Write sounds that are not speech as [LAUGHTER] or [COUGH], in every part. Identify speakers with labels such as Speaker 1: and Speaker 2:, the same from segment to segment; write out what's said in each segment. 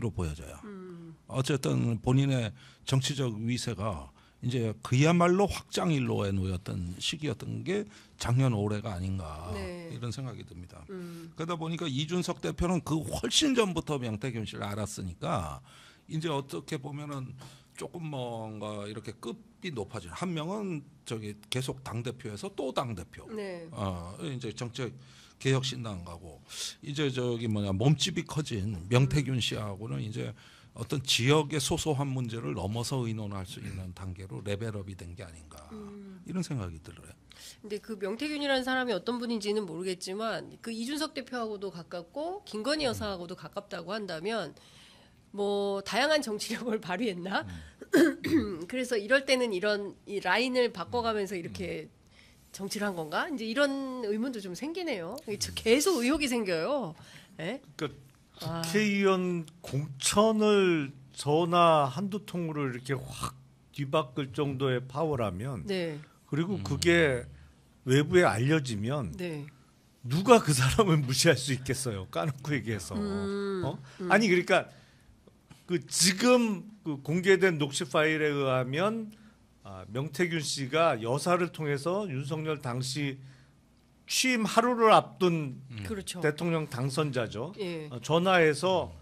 Speaker 1: 로 보여져요. 음. 어쨌든 본인의 정치적 위세가 이제 그야말로 확장일로에 놓였던 시기였던 게 작년 올해가 아닌가 네. 이런 생각이 듭니다. 음. 그러다 보니까 이준석 대표는 그 훨씬 전부터 명태균 씨를 알았으니까 이제 어떻게 보면은 조금 뭔가 이렇게 급이 높아진 한 명은 저기 계속 당 대표에서 또 당 대표.
Speaker 2: 네. 어
Speaker 1: 이제 정책 개혁신당가고 이제 저기 뭐냐 몸집이 커진 명태균 씨하고는 이제 어떤 지역의 소소한 문제를 넘어서 의논할 수 있는 단계로 레벨업이 된 게 아닌가 음. 이런 생각이 들어요.
Speaker 2: 근데 그 명태균이라는 사람이 어떤 분인지는 모르겠지만 그 이준석 대표하고도 가깝고 김건희 음. 여사하고도 가깝다고 한다면 뭐 다양한 정치력을 발휘했나? 음. [CLEARS THROAT] 그래서 이럴 때는 이런 이 라인을 바꿔가면서 이렇게 정치를 한 건가? 이제 이런 의문도 좀 생기네요. 계속 의혹이 생겨요. 네?
Speaker 3: 그러니까 아. 국회의원 아. 공천을 전화 한두 통으로 이렇게 확 뒤바꿀 정도의 파워라면 네. 그리고 음. 그게 외부에 알려지면 네. 누가 그 사람을 [LAUGHS] 무시할 수 있겠어요 까놓고 얘기해서 음. 어? 음. 아니 그러니까 그 지금 그 공개된 녹취 파일에 의하면 아, 명태균 씨가 여사를 통해서 윤석열 당시 취임 하루를 앞둔 음. 그렇죠. 대통령 당선자죠. 예. 어, 전화해서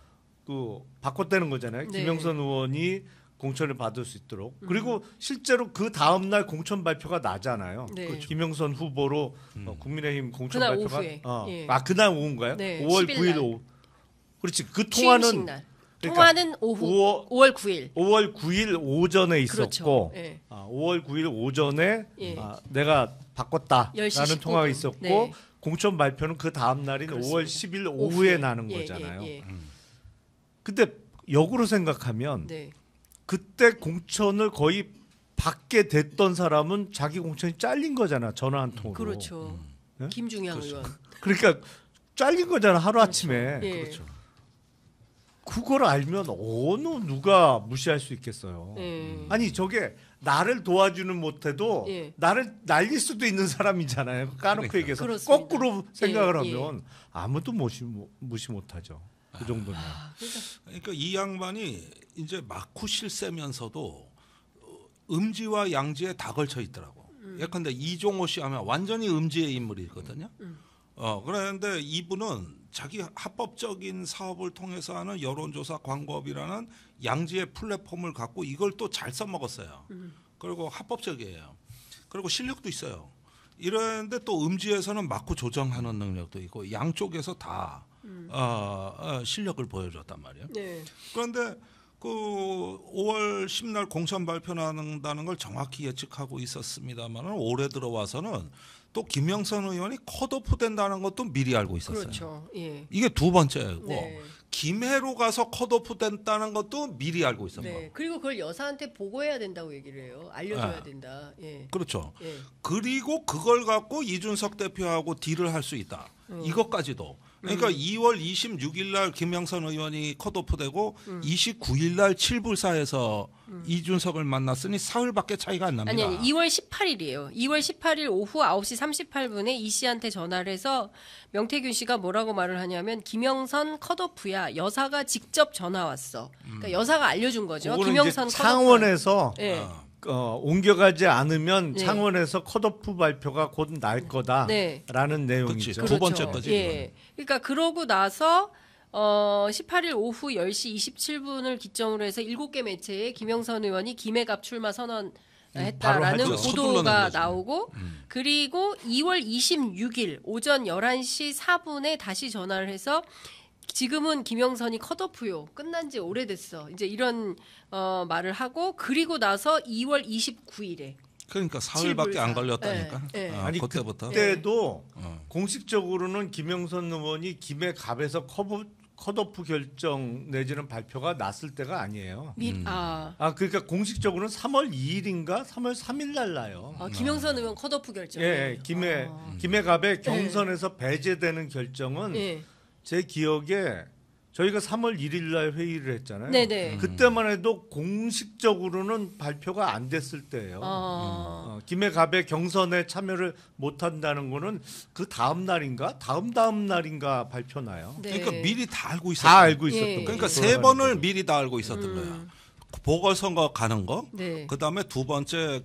Speaker 3: 그 바꿨다는 거잖아요. 네. 김영선 의원이 공천을 받을 수 있도록. 음. 그리고 실제로 그 다음 날 공천 발표가 나잖아요. 네. 그렇죠. 김영선 후보로 음. 어, 국민의힘 공천 발표가 오후에. 어, 예. 아 그날 오후인가요? 네. 5월 9일 오후. 그렇지. 그 통화는 그러니까 통화는 오후 5월, 5월 9일. 5월 9일 오전에 그렇죠. 있었고 그렇죠. 예. 아, 5월 9일 오전에 예. 아, 내가 바꿨다라는 10시 통화가 있었고 네. 공천 발표는 그 다음 날인 그렇습니다. 5월 10일 오후에 오후에. 나는 예, 예 거잖아요. 예, 예. 근데 역으로 생각하면 네. 그때 공천을 거의 받게 됐던 사람은 자기 공천이 잘린 거잖아 전화 한 통으로. 그렇죠. 예?
Speaker 2: 김중양 의원. 그렇죠.
Speaker 3: [LAUGHS] 그러니까 잘린 거잖아 하루 아침에. 그렇죠. 예. 그렇죠. 그걸 알면 어느 누가 무시할 수 있겠어요. 네. 아니 저게 나를 도와주는 못해도 예. 나를 날릴 수도 있는 사람이잖아요. 그 까놓고 그러니까. 얘기해서 그렇습니다. 거꾸로 예, 생각을 예, 하면 예. 아무도 무시, 무시 못하죠. 그 정도면. 아, 그러니까.
Speaker 1: 그러니까 이 양반이 이제 마쿠실 세면서도 음지와 양지에 다 걸쳐 있더라고. 음. 예컨대 이종호 씨 하면 완전히 음지의 인물이거든요. 음. 음. 어 그런데 이분은 자기 합법적인 사업을 통해서 하는 여론조사 광고업이라는 양지의 플랫폼을 갖고 이걸 또 잘 써먹었어요. 그리고 합법적이에요. 그리고 실력도 있어요. 이런데 또 음지에서는 맞고 조정하는 능력도 있고 양쪽에서 다 음. 어, 어, 실력을 보여줬단 말이에요. 네. 그런데 그 5월 10날 공천 발표한다는 걸 정확히 예측하고 있었습니다만 올해 들어와서는 또 김영선 의원이 컷오프 된다는 것도 미리 알고 있었어요. 그렇죠. 예. 이게 두 번째고 네. 김해로 가서 컷오프 된다는 것도 미리 알고 있었고. 네.
Speaker 2: 그리고 그걸 여사한테 보고해야 된다고 얘기를 해요. 알려줘야 네. 된다. 예. 그렇죠.
Speaker 1: 예. 그리고 그걸 갖고 이준석 대표하고 딜을 할 수 있다. 음. 이것까지도 그러니까 음. 2월 26일 날 김영선 의원이 컷오프 되고 음. 29일 날칠불사에서 음. 이준석을 만났으니 사흘밖에 차이가 안 납니다. 아니, 아니
Speaker 2: 2월 18일이에요. 2월 18일 오후 9시 38분에 이 씨한테 전화를 해서 명태균 씨가 뭐라고 말을 하냐면 김영선 컷오프야. 여사가 직접 전화 왔어. 그러니까 음. 여사가 알려준 거죠. 김영선 컷오프. 상원에서 네. 아.
Speaker 3: 어, 옮겨가지 않으면 네. 창원에서 컷오프 발표가 곧 날 거다라는 네. 내용이죠. 그렇죠. 두 번째까지. 예.
Speaker 2: 그러니까 그러고 나서 어, 18일 오후 10시 27분을 기점으로 해서 7개 매체에 김영선 의원이 김해갑 출마 선언 음, 했다라는 보도가 음. 나오고 음. 그리고 2월 26일 오전 11시 4분에 다시 전화를 해서 지금은 김영선이 컷오프요. 끝난 지 오래됐어. 이제 이런 어, 말을 하고 그리고 나서 2월 29일에
Speaker 3: 그러니까 사흘밖에 안 걸렸다니까. 네, 네. 어, 아니 그 그때부터. 그때도 어. 공식적으로는 김영선 의원이 김해 갑에서 커브 컷오프 결정 내지는 발표가 났을 때가 아니에요. 음. 아. 아. 그러니까 공식적으로는 3월 2일인가 3월 3일 날 나요. 아, 김영선
Speaker 2: 의원 컷오프 결정. 예,
Speaker 3: 예. 김해 아. 김해갑의 예. 경선에서 배제되는 결정은 네. 제 기억에 저희가 3월 1일 날 회의를 했잖아요. 네네. 음. 그때만 해도 공식적으로는 발표가 안 됐을 때예요. 아. 어. 어, 김해갑의 경선에 참여를 못 한다는 거는 그 다음 날인가 다음 다음 날인가 발표나요. 네. 그러니까 미리 다 알고 있었다. 다 알고 있었던. 예. 그러니까 거예요. 그러니까 세 번을 미리 다 알고 있었던 음. 거야. 보궐선거 가는 거, 네. 그 다음에 두 번째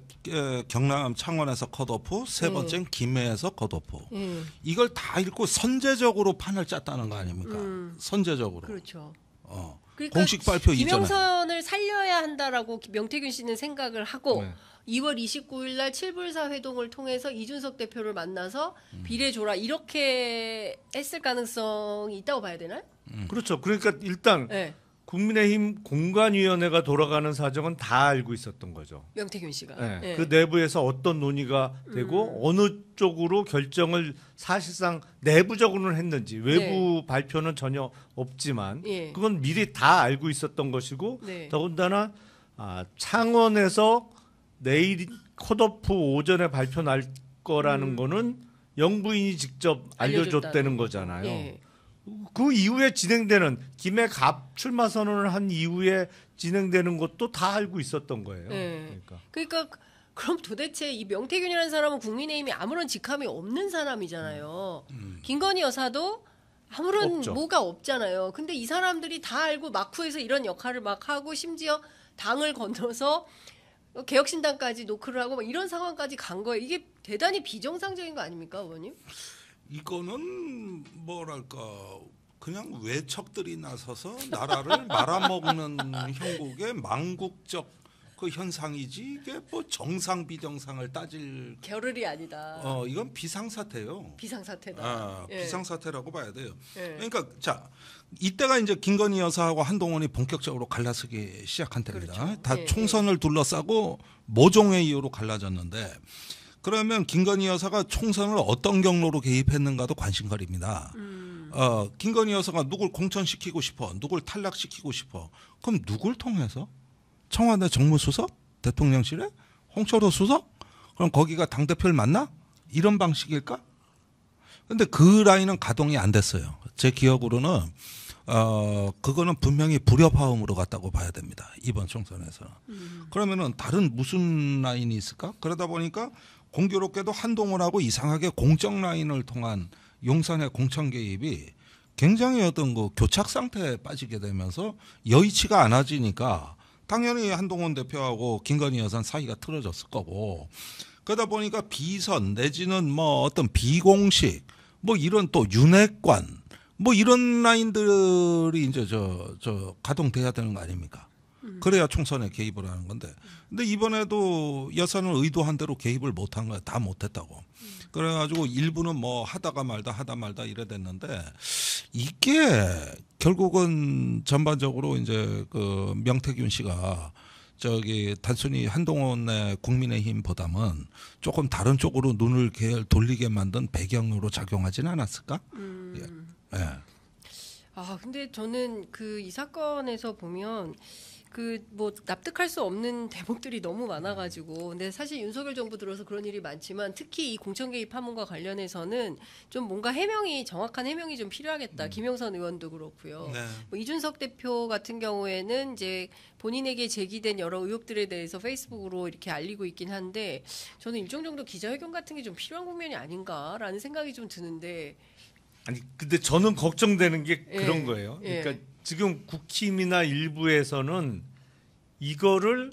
Speaker 1: 경남 창원에서 컷오프, 세 번째 네. 김해에서 컷오프. 네. 예. 이걸 다 읽고 선제적으로 판을 짰다는 거 아닙니까? 음. 선제적으로. 그렇죠. 어.
Speaker 2: 그러니까 공식 발표 김영선을 있잖 살려야 한다라고 명태균 씨는 생각을 하고 네. 2월 29일 날칠불사 회동을 통해서 이준석 대표를 만나서 음. 비례 조라 이렇게 했을 가능성이 있다고 봐야 되나요?
Speaker 3: 음. 그렇죠. 그러니까 일단 네. 국민의힘 공관위원회가 돌아가는 사정은 다 알고 있었던 거죠.
Speaker 2: 명태균 씨가. 네. 네. 그
Speaker 3: 내부에서 어떤 논의가 되고 음. 어느 쪽으로 결정을 사실상 내부적으로는 했는지 외부 네. 발표는 전혀 없지만 네. 그건 미리 다 알고 있었던 것이고 네. 더군다나 아, 창원에서 내일 컷오프 오전에 발표 날 거라는 음. 거는 영부인이 직접 알려줬다는 거잖아요. 예. 그 이후에 진행되는 김해 갑 출마 선언을 한 이후에 진행되는 것도 다 알고 있었던 거예요. 네.
Speaker 2: 그러니까. 그러니까 그럼 도대체 이 명태균이라는 사람은 국민의힘이 아무런 직함이 없는 사람이잖아요. 음. 음. 김건희 여사도 아무런 없죠. 뭐가 없잖아요. 근데 이 사람들이 다 알고 막후에서 이런 역할을 막 하고 심지어 당을 건너서 개혁신당까지 노크를 하고 막 이런 상황까지 간 거예요. 이게 대단히 비정상적인 거 아닙니까, 의원님?
Speaker 1: 이거는 뭐랄까 그냥 외척들이 나서서 나라를 [LAUGHS] 말아먹는 형국의 망국적 그 현상이지 이게 뭐 정상 비정상을 따질
Speaker 2: 겨를이 아니다. 어
Speaker 1: 이건 비상사태요.
Speaker 2: 비상사태다. 아, 예.
Speaker 1: 비상사태라고 봐야 돼요. 예. 그러니까 자 이때가 이제 김건희 여사하고 한동훈이 본격적으로 갈라서기 시작한 때입니다. 그렇죠. 다 예, 예. 총선을 둘러싸고 모종의 이유로 갈라졌는데 그러면 김건희 여사가 총선을 어떤 경로로 개입했는가도 관심거리입니다. 음. 어, 김건희 여사가 누굴 공천시키고 싶어, 누굴 탈락시키고 싶어. 그럼 누굴 통해서? 청와대 정무수석? 대통령실에? 홍철호 수석? 그럼 거기가 당대표를 만나? 이런 방식일까? 근데 그 라인은 가동이 안 됐어요. 제 기억으로는 어 그거는 분명히 불협화음으로 갔다고 봐야 됩니다. 이번 총선에서. 음. 그러면은 다른 무슨 라인이 있을까? 그러다 보니까 공교롭게도 한동훈하고 이상하게 공적 라인을 통한 용산의 공천 개입이 굉장히 어떤 그 교착 상태에 빠지게 되면서 여의치가 않아지니까 당연히 한동훈 대표하고 김건희 여사 사이가 틀어졌을 거고 그러다 보니까 비선 내지는 뭐 어떤 비공식 뭐 이런 또 윤핵관 뭐 이런 라인들이 이제 저 저 가동돼야 되는 거 아닙니까? 음. 그래야 총선에 개입을 하는 건데 근데 이번에도 여사는 의도한 대로 개입을 못한 거야. 다 못했다고. 그래가지고 일부는 뭐 하다가 말다 하다 말다 이래 됐는데 이게 결국은 전반적으로 이제 그 명태균 씨가 저기 단순히 한동훈의 국민의힘보담은 조금 다른 쪽으로 눈을 돌리게 만든 배경으로 작용하지는 않았을까?
Speaker 2: 음. 예. 예. 아 근데 저는 그 이 사건에서 보면 그뭐 납득할 수 없는 [LAUGHS] 대목들이 너무 많아가지고 근데 사실 윤석열 정부 들어서 그런 일이 많지만 특히 이 공천 개입 파문과 관련해서는 좀 뭔가 해명이 정확한 해명이 좀 필요하겠다. 음. 김영선 의원도 그렇고요. 네. 뭐 이준석 대표 같은 경우에는 이제 본인에게 제기된 여러 의혹들에 대해서 페이스북으로 이렇게 알리고 있긴 한데 저는 일정 정도 기자회견 같은 게 좀 필요한 국면이 아닌가라는 생각이 좀 드는데
Speaker 3: 아니 근데 저는 걱정되는 게 예. 그런 거예요. 예. 그러니까 예. 지금 국힘이나 일부에서는 이거를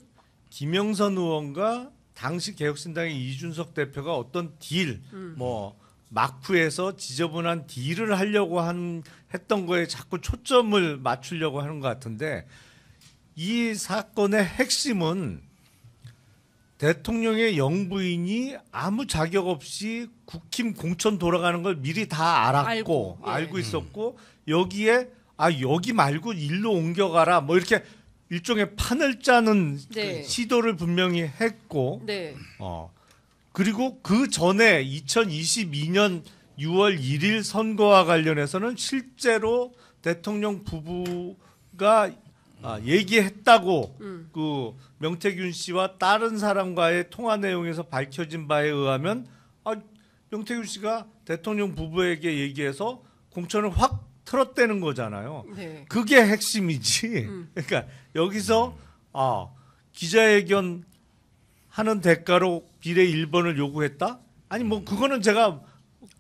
Speaker 3: 김영선 의원과 당시 개혁신당의 이준석 대표가 어떤 딜, 음. 뭐 마크에서 지저분한 딜을 하려고 한 했던 거에 자꾸 초점을 맞추려고 하는 것 같은데 이 사건의 핵심은 대통령의 영부인이 아무 자격 없이 국힘 공천 돌아가는 걸 미리 다 알았고 알고, 예. 알고 있었고 음. 여기에 아 여기 말고 일로 옮겨가라 뭐 이렇게 일종의 판을 짜는 네. 그 시도를 분명히 했고 네. 어 그리고 그 전에 2022년 6월 1일 선거와 관련해서는 실제로 대통령 부부가 아, 얘기했다고 음. 그 명태균 씨와 다른 사람과의 통화 내용에서 밝혀진 바에 의하면 아, 명태균 씨가 대통령 부부에게 얘기해서 공천을 확 틀었다는 거잖아요. 네. 그게 핵심이지. 음. [LAUGHS] 그러니까 여기서 아 기자회견 하는 대가로 비례 1번을 요구했다? 아니 뭐 그거는 제가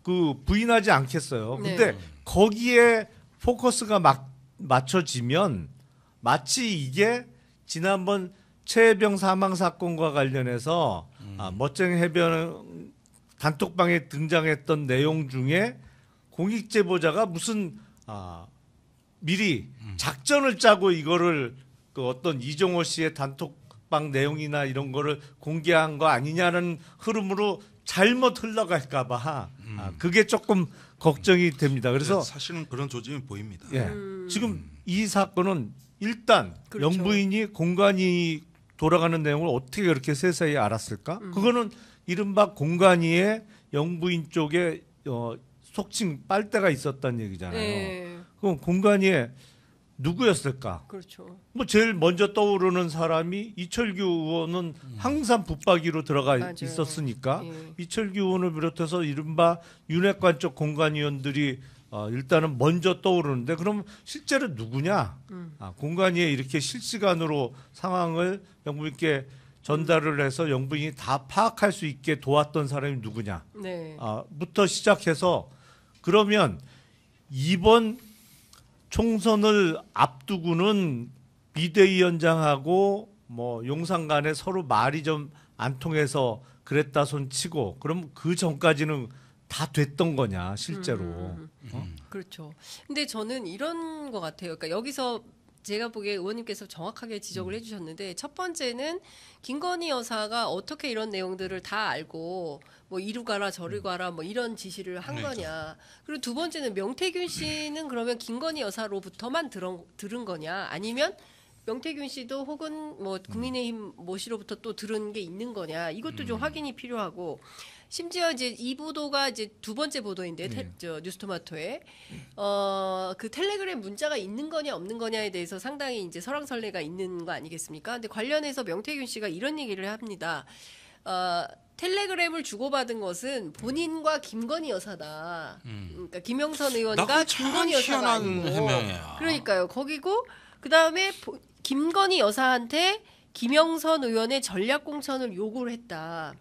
Speaker 3: 그 부인하지 않겠어요. 네. 근데 거기에 포커스가 막 맞춰지면 마치 이게 지난번 최병 사망 사건과 관련해서 음. 아, 멋쟁이 해변 단톡방에 등장했던 내용 중에 공익 제보자가 무슨 아, 미리 작전을 짜고 이거를 그 어떤 이종호 씨의 단톡방 내용이나 이런 거를 공개한 거 아니냐는 흐름으로 잘못 흘러갈까봐 아, 음. 그게 조금 걱정이 됩니다. 그래서 네, 사실은 그런 조짐이 보입니다. 예, 음. 지금 이 사건은 일단 그렇죠. 영부인이 공간이 돌아가는 내용을 어떻게 그렇게 세세히 알았을까? 음. 그거는 이른바 공간이의 영부인 쪽에 어, 속칭 빨대가 있었다는 얘기잖아요. 네. 그럼 공간이 누구였을까? 그렇죠. 뭐 제일 먼저 떠오르는 사람이 이철규 의원은 음. 항상 붙박이로 들어가 맞아요. 있었으니까 예. 이철규 의원을 비롯해서 이른바 윤핵관 쪽공간위원들이 어, 일단은 먼저 떠오르는데 그럼 실제로 누구냐? 음. 아, 공간이에 이렇게 실시간으로 상황을 영부인께 전달을 해서 영부인이 다 파악할 수 있게 도왔던 사람이 누구냐? 네. 아, 부터 시작해서 그러면 이번 총선을 앞두고는 비대위원장하고 뭐 용산 간에 서로 말이 좀 안 통해서 그랬다 손 치고 그럼 그 전까지는 다 됐던 거냐 실제로. 음,
Speaker 2: 음, 음. 어? 그렇죠. 근데 저는 이런 거 같아요. 그러니까 여기서 제가 보기에 의원님께서 정확하게 지적을 음. 해주셨는데 첫 번째는 김건희 여사가 어떻게 이런 내용들을 다 알고 뭐 이루 가라 저를 가라 뭐 이런 지시를 한 네, 거냐 그렇죠. 그리고 두 번째는 명태균 씨는 그러면 김건희 여사로부터만 들은, 들은 거냐 아니면 명태균 씨도 혹은 뭐 국민의힘 모시로부터또 들은 게 있는 거냐 이것도 좀 음. 확인이 필요하고 심지어 이제 이 보도가 이제 두 번째 보도인데 테, 네. 저 뉴스토마토에 어 그 텔레그램 문자가 있는 거냐 없는 거냐에 대해서 상당히 이제 설왕설래가 있는 거 아니겠습니까? 근데 관련해서 명태균 씨가 이런 얘기를 합니다. 어, 텔레그램을 주고받은 것은 본인과 김건희 여사다. 음. 그러니까 김영선 의원과 김건희 여사가 아니고. 그러니까요. 거기고 그 다음에 김건희 여사한테 김영선 의원의 전략공천을 요구를 했다.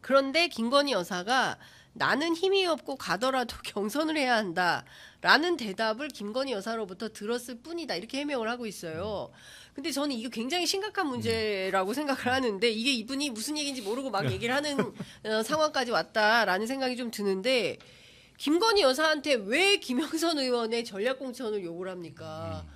Speaker 2: 그런데 김건희 여사가 나는 힘이 없고 가더라도 [LAUGHS] 경선을 해야 한다. 라는 대답을 김건희 여사로부터 들었을 뿐이다. 이렇게 해명을 하고 있어요. 근데 저는 이거 굉장히 심각한 문제라고 생각을 하는데 이게 이분이 무슨 얘기인지 모르고 막 얘기를 하는 [LAUGHS] 어, 상황까지 왔다라는 생각이 좀 드는데 김건희 여사한테 왜 김영선 의원의 전략공천을 요구를 합니까? 음.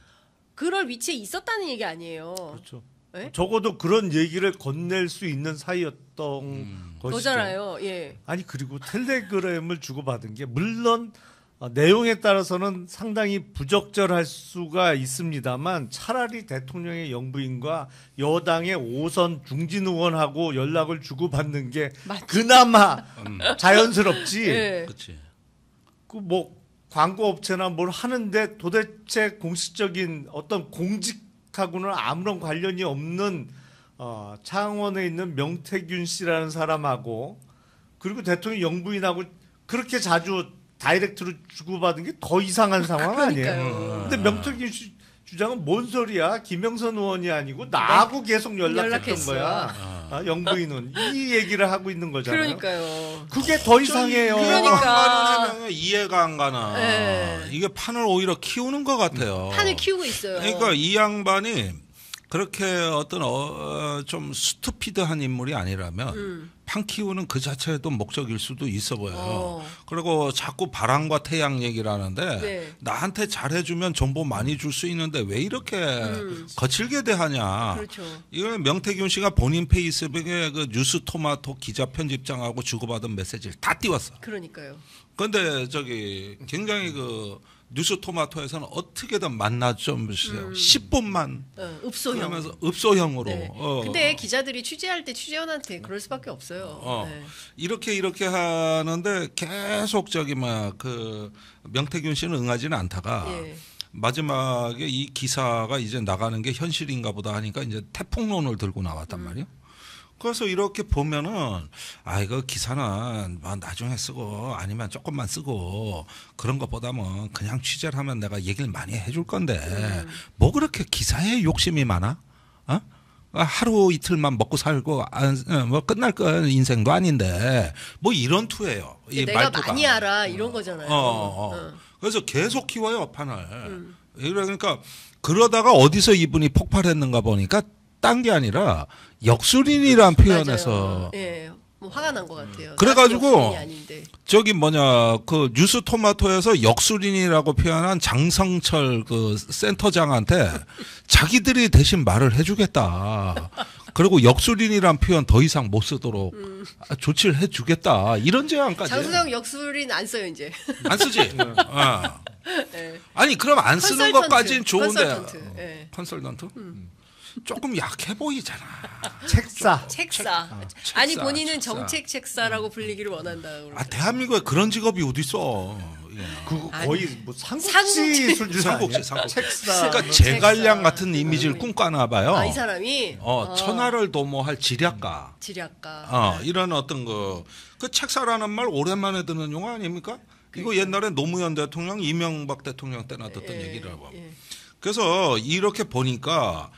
Speaker 2: 그럴 위치에 있었다는 얘기 아니에요. 그렇죠. 예?
Speaker 3: 적어도 그런 얘기를 건넬 수 있는 사이였던 음. 것이죠. 거잖아요. 예. 아니 그리고 텔레그램을 주고받은 게 물론 어, 내용에 따라서는 상당히 부적절할 수가 있습니다만 차라리 대통령의 영부인과 여당의 오선 중진 의원하고 연락을 주고받는 게 맞지. 그나마 음. 자연스럽지. 예. 그렇지. 그뭐 광고 업체나 뭘 하는데 도대체 공식적인 어떤 공직 하고는 아무런 관련이 없는 어, 창원에 있는 명태균 씨라는 사람하고 그리고 대통령 영부인하고 그렇게 자주 다이렉트로 주고받은 게 더 이상한 상황 아니에요. 근데 명태균 씨 주장은 뭔 소리야? 김영선 의원이 아니고 나하고 계속 연락했던 거야. 아. 아, 영부인은 이 얘기를 하고 있는 거잖아요.
Speaker 2: 그러니까요. 그게
Speaker 3: 더 이상해요. 그러니까. 이해가
Speaker 1: 안 가나. 네. 이게 판을 오히려 키우는 것 같아요. 판을
Speaker 2: 키우고 있어요. 그러니까
Speaker 1: 이 양반이 그렇게 어떤 어, 좀 스투피드한 인물이 아니라면 음. 판 키우는 그 자체도 목적일 수도 있어 보여요. 어. 그리고 자꾸 바람과 태양 얘기를 하는데 네. 나한테 잘해주면 정보 많이 줄 수 있는데 왜 이렇게 음. 거칠게 대하냐. 그렇죠. 이건 명태균 씨가 본인 페이스북에 그 뉴스 토마토 기자 편집장하고 주고받은 메시지를 다 띄웠어. 그러니까요. 근데 저기 굉장히 그 뉴스 토마토에서는 어떻게든 만나주세요. 음. 10분만.
Speaker 2: 어, 읍소형. 그러면서
Speaker 1: 읍소형으로. 네. 어. 근데
Speaker 2: 기자들이 취재할 때 취재원한테 그럴 수밖에 없어요. 어. 네.
Speaker 1: 이렇게 이렇게 하는데 계속 저기 막그 명태균 씨는 응하지는 않다가 예. 마지막에 이 기사가 이제 나가는 게 현실인가 보다 하니까 이제 태풍론을 들고 나왔단 음. 말이에요. 그래서 이렇게 보면은 아 이거 기사는 뭐 나중에 쓰고 아니면 조금만 쓰고 그런 것보다는 그냥 취재를 하면 내가 얘기를 많이 해줄 건데 음. 뭐 그렇게 기사에 욕심이 많아? 어? 아, 하루 이틀만 먹고 살고 안, 어, 뭐 끝날 건 인생도 아닌데 뭐 이런 투예요. 이 내가 말투가. 많이 알아
Speaker 2: 이런 거잖아요. 어, 어,
Speaker 1: 어. 그래서 계속 키워요 판을. 음. 그러니까 그러다가 어디서 이분이 폭발했는가 보니까 딴게 아니라 역술인이란 표현에서
Speaker 2: 예. 뭐 화가 난 것 같아요. 음. 그래가지고
Speaker 1: 저기 뭐냐 그 뉴스 토마토에서 역술인이라고 표현한 장성철 그 센터장한테 [LAUGHS] 자기들이 대신 말을 해주겠다. 그리고 역술인이란 표현 더 이상 못 쓰도록 음. 조치를 해주겠다 이런 제안까지. 장수장
Speaker 2: 역술인 안 써요 이제. [LAUGHS] 안
Speaker 1: 쓰지. 네. 아. 네. 아니 그럼 안 쓰는 컨설턴트, 것까지는 좋은데 컨설턴트. 네. 컨설턴트? 음. 조금 약해 보이잖아.
Speaker 2: 책사. 책사. 어. 아니 본인은 책사. 정책 책사라고 음, 음. 불리기를 원한다.
Speaker 1: 아 대한민국에 그런 직업이 어디 있어? 예.
Speaker 2: 그거 거의 아니, 뭐 삼국지 술주 삼국지 삼국지 책사 그러니까 아, 제갈량
Speaker 1: 같은 이미지를 꿈꿔나 봐요. 아, 이 사람이 어, 어. 천하를 도모할 지략가.
Speaker 2: 지략가. 어,
Speaker 1: 이런 어떤 거그 책사라는 말 오랜만에 듣는 용어 아닙니까? 그러니 이거 그러니까. 옛날에 노무현 대통령, 이명박 대통령 때나 듣던 예, 얘기라고. 예. 그래서 이렇게 보니까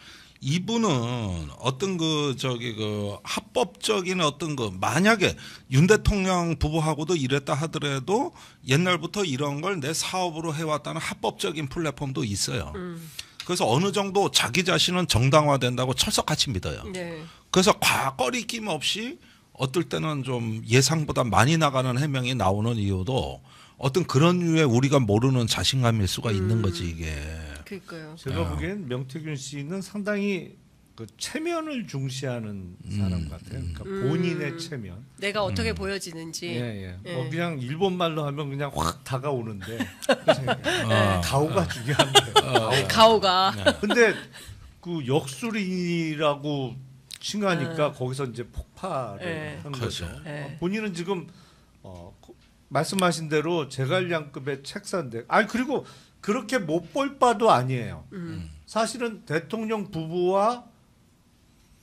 Speaker 1: 이분은 어떤 그 저기 그 합법적인 어떤 그 만약에 윤 대통령 부부하고도 이랬다 하더라도 옛날부터 이런 걸 내 사업으로 해왔다는 합법적인 플랫폼도 있어요. 음. 그래서 어느 정도 자기 자신은 정당화된다고 철석같이 믿어요. 네. 그래서 과거리낌 없이 어떨 때는 좀 예상보다 많이 나가는 해명이 나오는 이유도 어떤 그런 류의 우리가 모르는 자신감일 수가 있는 음. 거지 이게.
Speaker 3: 그니까요. 제가 야. 네. 보기엔 명태균 씨는 상당히 그 체면을 중시하는 음. 사람 같아요. 그러니까 음. 본인의 체면. 내가 어떻게 음. 보여지는지. 예, 예. 뭐 그냥 일본 말로 하면 그냥 확 다가오는데 아, [LAUGHS] 가오가 아. 중요한데. 아. 가오가. 근데 그 역술인이라고 칭하니까 거기서 이제 폭발을 예. 한 그렇죠. 거죠. 예. 본인은 지금 어, 말씀하신 대로 제갈량급의 책사인데, 아 그리고 그렇게 못 볼 바도 아니에요. 음. 음. 사실은 대통령 부부와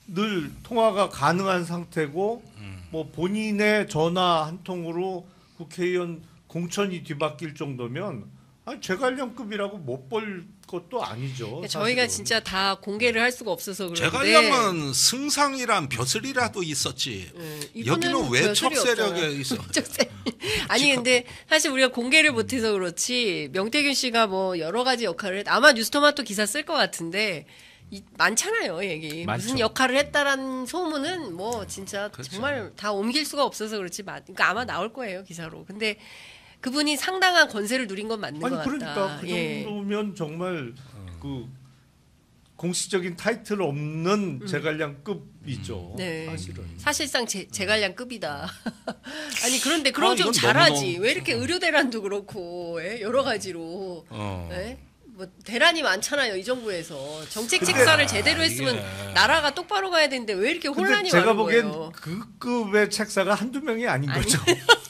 Speaker 3: 늘 통화가 가능한 상태고 음. 뭐 본인의 전화 한 통으로 국회의원 공천이 뒤바뀔 정도면 아니 재갈량급이라고 못 볼 것도 아니죠. 그러니 네, 저희가
Speaker 2: 진짜 다 공개를 할 수가 없어서 그런데 재갈량은
Speaker 3: 승상이란 벼슬이라도 있었지.
Speaker 2: 음, 여기는 외척 세력에 [LAUGHS] 있어. 예. [LAUGHS] 아니 근데 사실 우리가 공개를 음. 못해서 그렇지 명태균 씨가 뭐 여러 가지 역할을 했, 아마 뉴스토마토 기사 쓸 것 같은데. 이, 많잖아요 얘기 많죠. 무슨 역할을 했다라는 소문은 뭐 진짜 그렇죠. 정말 다 옮길 수가 없어서 그렇지 그러니까 아마 나올 거예요 기사로 근데 그분이 상당한 권세를 누린 건 맞는 아니, 것 그러니까 같다. 그 예.
Speaker 3: 정도면 정말 어. 그 공식적인 타이틀 없는 음. 제갈량급이죠. 음. 네. 사실은.
Speaker 2: 사실상 제, 음. 제갈량급이다. [LAUGHS] 아니 그런데 그럼 아, 좀 잘하지. 너무왜 이렇게 어. 의료 대란도 그렇고 예? 여러 가지로 어. 예? 뭐 대란이 많잖아요 이 정부에서 정책 책사를 아, 제대로 했으면 이게. 나라가 똑바로 가야 되는데 왜 이렇게 혼란이 제가 보기엔 거예요? 그
Speaker 3: 급의 책사가 한두 명이 아닌 거죠. [LAUGHS]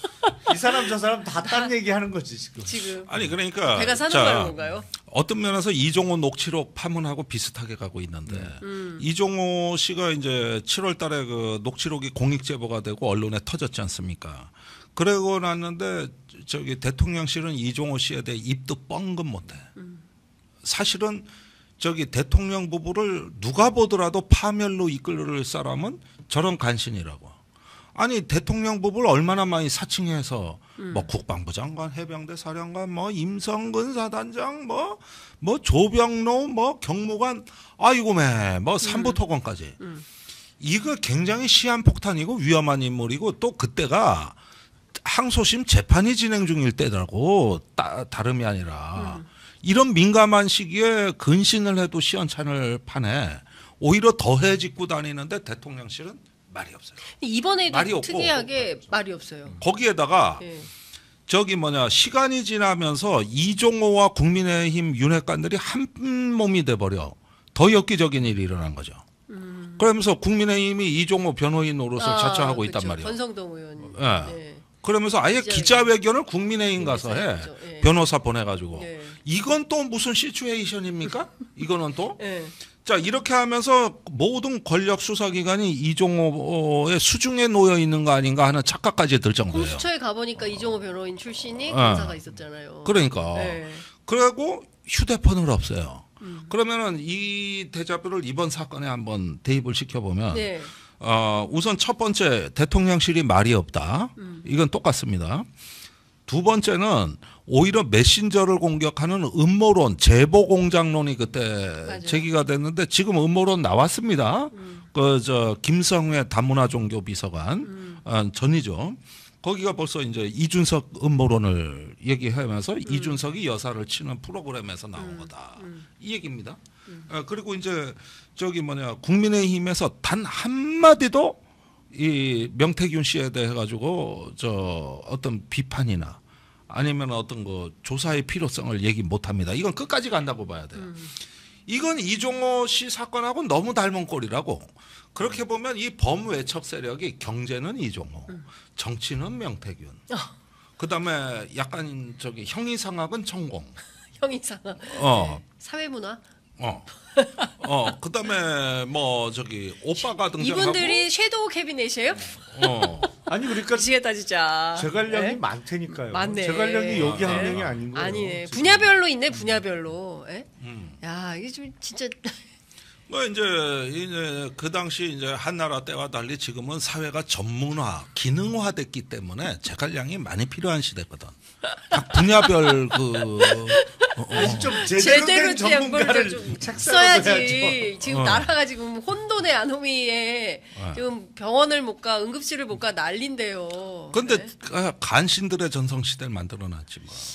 Speaker 3: 이 사람 저 사람 다 딴 얘기하는 거지 지금.
Speaker 2: 지금. 아니
Speaker 1: 그러니까 배가 사는 말인가요?
Speaker 3: 어떤 면에서 이종호 녹취록 파문하고 비슷하게
Speaker 1: 가고 있는데 음. 음. 이종호 씨가 이제 7월달에 그 녹취록이 공익 제보가 되고 언론에 터졌지 않습니까? 그러고 났는데 저기 대통령실은 이종호 씨에 대해 입도 뻥긋 못해. 음. 사실은 저기 대통령 부부를 누가 보더라도 파멸로 이끌 을 사람은 저런 간신이라고. 아니 대통령법을 얼마나 많이 사칭해서 음. 뭐 국방부 장관, 해병대 사령관, 뭐 임성근 사단장, 뭐 뭐 조병로, 뭐 경무관, 아이고매, 뭐 음. 삼부토건까지. 음. 음. 이거 굉장히 시한폭탄이고 위험한 인물이고 또 그때가 항소심 재판이 진행 중일 때라고 따, 다름이 아니라 음. 이런 민감한 시기에 근신을 해도 시원찮을 판에 오히려 더해 짓고 다니는데 대통령실은 말이
Speaker 2: 없어요. 이번에도 말이 특이하게 없고. 말이 없어요.
Speaker 1: 거기에다가 네. 저기 뭐냐 시간이 지나면서 이종호와 국민의힘 윤핵관들이 한 몸이 돼 버려 더 엽기적인 일이 일어난 거죠. 음. 그러면서 국민의힘이 이종호 변호인 노릇을 아, 자처하고 그쵸. 있단 말이에요.
Speaker 2: 권성동 의원.
Speaker 1: 예. 네. 네. 그러면서 아예 기자회견. 을 국민의힘 가서 해 네. 변호사 보내가지고 이건 또 무슨 시츄에이션입니까? 이거는 또자 이렇게 하면서 모든 권력 수사기관이 이종호의 수중에 놓여 있는 거 아닌가 하는 착각까지 들 정도예요. 공수처에
Speaker 2: 가보니까 이종호 변호인 출신이 예. 검사가 있었잖아요. 그러니까 네. 그리고
Speaker 1: 휴대폰을 없어요. 음. 그러면은 이 대자뷰를 이번 사건에 한번 대입을 시켜보면 네. 어, 우선 첫 번째 대통령실이 말이 없다. 음. 이건 똑같습니다. 두 번째는 오히려 메신저를 공격하는 음모론, 제보 공작론이 그때 맞아요. 제기가 됐는데 지금 음모론 나왔습니다. 음. 그저 김성회 다문화 종교 비서관 음. 아, 전이죠. 거기가 벌써 이제 이준석 음모론을 얘기하면서 음. 이준석이 여사를 치는 프로그램에서 나온 음. 거다. 음. 이 얘기입니다. 음. 아, 그리고 이제 저기 뭐냐 국민의힘에서 단 한마디도 이 명태균 씨에 대해 가지고 저 어떤 비판이나 아니면 어떤 거 조사의 필요성을 얘기 못 합니다. 이건 끝까지 간다고 봐야 돼요. 음. 이건 이종호 씨 사건하고 너무 닮은 꼴이라고. 그렇게 음. 보면 이 범외척 세력이 경제는 이종호, 음. 정치는 명태균. 어. 그다음에 약간 저기 형이상학은 천공.
Speaker 2: [LAUGHS] 형이상학. 어. 사회문화.
Speaker 1: 어. 어, 그다음에 뭐 저기 오빠가 등장하고 이분들이
Speaker 2: 섀도우 캐비넷이에요? 어. 아니 그러니까 미치겠다 진짜. 재갈량이 네? 예?
Speaker 3: 많다니까요. 맞네. 재갈량이 여기 아, 예. 한 명이 아닌 거예요.
Speaker 2: 아니네. 분야별로 있네 분야별로. 예? 음. 야 이게 좀 진짜.
Speaker 1: 뭐 이제 이제 그 당시 이제 한나라 때와 달리 지금은 사회가 전문화, 기능화됐기 때문에 재갈량이 많이 필요한 시대거든. 각 분야별 그
Speaker 3: 어, 어. 어. 좀 제대로, 제대로 된 전문가를 좀 써야지.
Speaker 2: 지금 어. 나라가 지금 혼돈의 아노미에 지금 어. 병원을 못 가, 응급실을 못 가 난린데요.
Speaker 1: 근데
Speaker 3: 네. 간신들의 전성 시대를 만들어놨지 뭐.